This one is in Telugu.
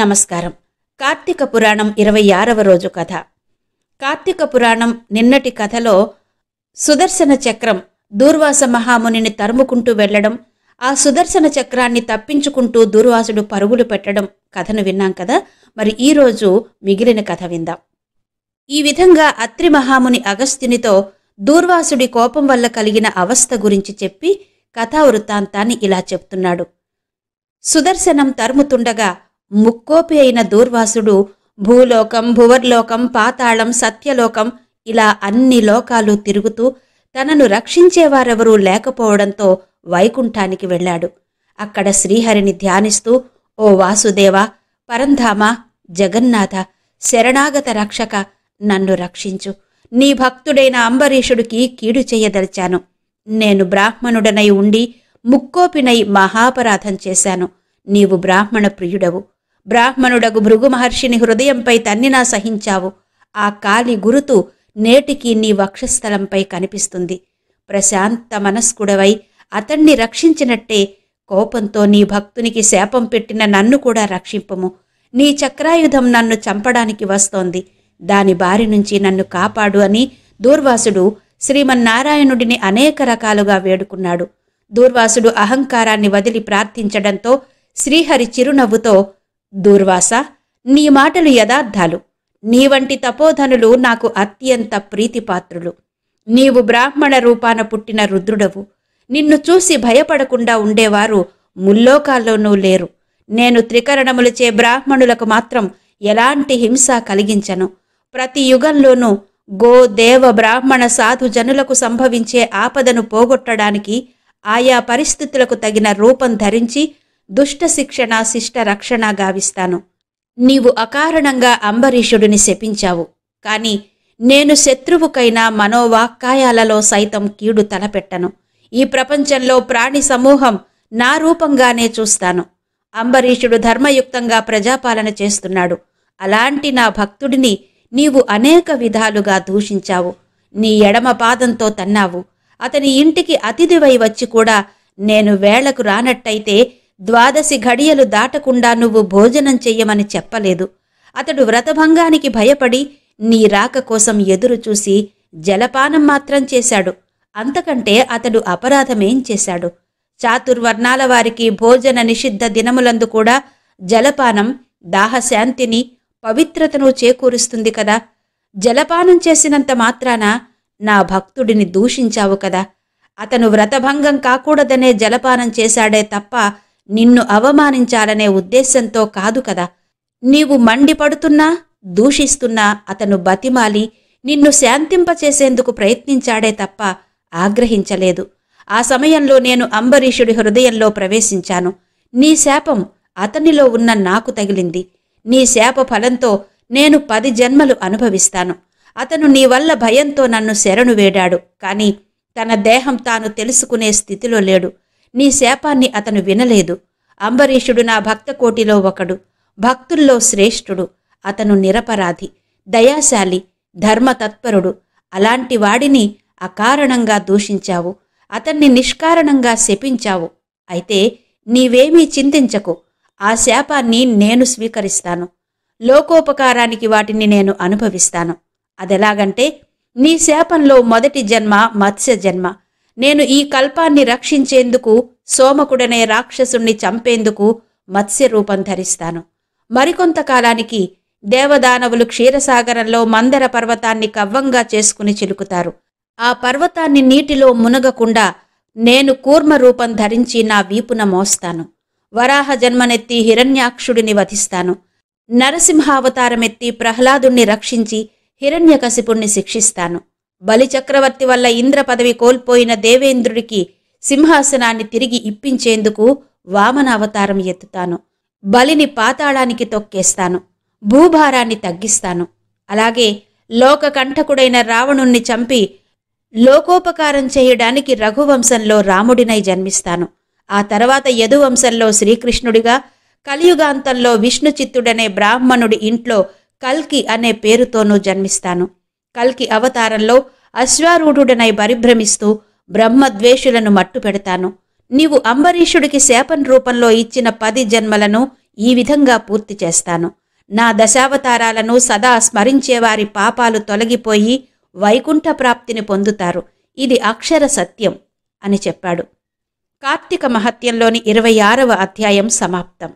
నమస్కారం కార్తీక పురాణం ఇరవై ఆరవ రోజు కథ కార్తీక పురాణం నిన్నటి కథలో సుదర్శన చక్రం దూర్వాస మహామునిని తరుముకుంటూ వెళ్లడం ఆ సుదర్శన చక్రాన్ని తప్పించుకుంటూ దూర్వాసుడు పరుగులు పెట్టడం కథను విన్నాం కదా మరి ఈరోజు మిగిలిన కథ విందాం ఈ విధంగా అత్రి మహాముని అగస్త్యునితో దూర్వాసుడి కోపం వల్ల కలిగిన అవస్థ గురించి చెప్పి కథా వృత్తాంతాన్ని ఇలా చెప్తున్నాడు సుదర్శనం తరుముతుండగా ముక్కోపి అయిన దూర్వాసుడు భూలోకం భువర్లోకం పాతాళం సత్యలోకం ఇలా అన్ని లోకాలు తిరుగుతూ తనను రక్షించేవారెవరూ లేకపోవడంతో వైకుంఠానికి వెళ్ళాడు అక్కడ శ్రీహరిని ధ్యానిస్తూ ఓ వాసుదేవ పరంధామ జగన్నాథ శరణాగత రక్షక నన్ను రక్షించు నీ భక్తుడైన అంబరీషుడికి కీడు చేయదలిచాను నేను బ్రాహ్మణుడనై ఉండి ముక్కోపినై మహాపరాధం చేశాను నీవు బ్రాహ్మణ ప్రియుడవు బ్రాహ్మణుడగు భృగు మహర్షిని హృదయంపై తన్నినా సహించావు ఆ కాలి గురుతు నేటికి నీ వక్షస్థలంపై కనిపిస్తుంది ప్రశాంత మనస్కుడవై అతణ్ణి రక్షించినట్టే కోపంతో నీ భక్తునికి శాపం పెట్టిన నన్ను కూడా రక్షింపము నీ చక్రాయుధం నన్ను చంపడానికి వస్తోంది దాని బారి నుంచి నన్ను కాపాడు అని దూర్వాసుడు శ్రీమన్నారాయణుడిని అనేక రకాలుగా వేడుకున్నాడు దూర్వాసుడు అహంకారాన్ని వదిలి ప్రార్థించడంతో శ్రీహరి చిరునవ్వుతో దూర్వాస నీ మాటలు యథార్థాలు నీ వంటి తపోధనులు నాకు అత్యంత ప్రీతిపాత్రులు నీవు బ్రాహ్మణ రూపాన పుట్టిన రుద్రుడవు నిన్ను చూసి భయపడకుండా ఉండేవారు ముల్లోకాల్లోనూ లేరు నేను త్రికరణములచే బ్రాహ్మణులకు మాత్రం ఎలాంటి హింస కలిగించను ప్రతి యుగంలోనూ గో దేవ బ్రాహ్మణ సాధు జనులకు సంభవించే ఆపదను పోగొట్టడానికి ఆయా పరిస్థితులకు తగిన రూపం ధరించి దుష్ట శిక్షణ శిష్ట రక్షణ గావిస్తాను నీవు అకారణంగా అంబరీషుడిని శపించావు కాని నేను శత్రువుకైనా మనోవాక్కాయాలలో సైతం కీడు తలపెట్టను ఈ ప్రపంచంలో ప్రాణి సమూహం నా రూపంగానే చూస్తాను అంబరీషుడు ధర్మయుక్తంగా ప్రజాపాలన చేస్తున్నాడు అలాంటి నా భక్తుడిని నీవు అనేక విధాలుగా దూషించావు నీ ఎడమ పాదంతో తన్నావు అతని ఇంటికి అతిథివై వచ్చి కూడా నేను వేళకు రానట్టయితే ద్వాదశి ఘడియలు దాటకుండా నువ్వు భోజనం చెయ్యమని చెప్పలేదు అతడు వ్రతభంగానికి భయపడి నీ రాక కోసం ఎదురుచూసి జలపానం మాత్రం చేశాడు అంతకంటే అతడు అపరాధమేం చేశాడు చాతుర్వర్ణాల వారికి భోజన నిషిద్ధ దినములందు కూడా జలపానం దాహశాంతిని పవిత్రతను చేకూరుస్తుంది కదా జలపానం చేసినంత మాత్రాన నా భక్తుడిని దూషించావు కదా అతను వ్రతభంగం కాకూడదనే జలపానం చేశాడే తప్ప నిన్ను అవమానించాలనే ఉద్దేశంతో కాదు కదా నీవు మండిపడుతున్నా దూషిస్తున్నా అతను బతిమాలి నిన్ను శాంతింపచేసేందుకు ప్రయత్నించాడే తప్ప ఆగ్రహించలేదు ఆ సమయంలో నేను అంబరీషుడి హృదయంలో ప్రవేశించాను నీ శాపం అతనిలో ఉన్న నాకు తగిలింది నీ శాప ఫలంతో నేను పది జన్మలు అనుభవిస్తాను అతను నీ వల్ల భయంతో నన్ను శరణు వేడాడు కానీ తన దేహం తాను తెలుసుకునే స్థితిలో లేడు నీ శాపాన్ని అతను వినలేదు అంబరీషుడు నా భక్త కోటిలో ఒకడు భక్తుల్లో శ్రేష్ఠుడు అతను నిరపరాధి దయాశాలి ధర్మతత్పరుడు అలాంటి వాడిని అకారణంగా దూషించావు అతన్ని నిష్కారణంగా శపించావు అయితే నీవేమీ చింతించకు ఆ శాపాన్ని నేను స్వీకరిస్తాను లోకోపకారానికి వాటిని నేను అనుభవిస్తాను అదెలాగంటే నీ శాపంలో మొదటి జన్మ మత్స్య జన్మ నేను ఈ కల్పాన్ని రక్షించేందుకు సోమకుడనే రాక్షసుణ్ణి చంపేందుకు మత్స్య రూపం ధరిస్తాను మరికొంతకాలానికి దేవదానవులు క్షీరసాగరంలో మందర పర్వతాన్ని కవ్వంగా చేసుకుని చిలుకుతారు ఆ పర్వతాన్ని నీటిలో మునగకుండా నేను కూర్మ రూపం ధరించి నా వీపున మోస్తాను వరాహ జన్మనెత్తి హిరణ్యాక్షుడిని వధిస్తాను నరసింహావతారమెత్తి ప్రహ్లాదుణ్ణి రక్షించి హిరణ్యకశిపుణ్ణి శిక్షిస్తాను బలిచక్రవర్తి వల్ల ఇంద్ర పదవి కోల్పోయిన దేవేంద్రుడికి సింహాసనాన్ని తిరిగి ఇప్పించేందుకు వామన అవతారం ఎత్తుతాను బలిని పాతాళానికి తొక్కేస్తాను భూభారాన్ని తగ్గిస్తాను అలాగే లోకకంఠకుడైన రావణుణ్ణి చంపి లోకోపకారం చేయడానికి రఘువంశంలో రాముడినై జన్మిస్తాను ఆ తర్వాత యదువంశంలో శ్రీకృష్ణుడిగా కలియుగాంతంలో విష్ణుచిత్తుడనే బ్రాహ్మణుడి ఇంట్లో కల్కి అనే పేరుతోనూ జన్మిస్తాను కల్కి అవతారంలో అశ్వారూఢుడనై పరిభ్రమిస్తూ బ్రహ్మద్వేషులను మట్టు పెడతాను నీవు అంబరీషుడికి శాపన్ రూపంలో ఇచ్చిన పది జన్మలను ఈ విధంగా పూర్తి చేస్తాను నా దశావతారాలను సదా స్మరించేవారి పాపాలు తొలగిపోయి వైకుంఠ ప్రాప్తిని పొందుతారు ఇది అక్షర సత్యం అని చెప్పాడు కార్తీక మహత్యంలోని ఇరవై ఆరవ అధ్యాయం సమాప్తం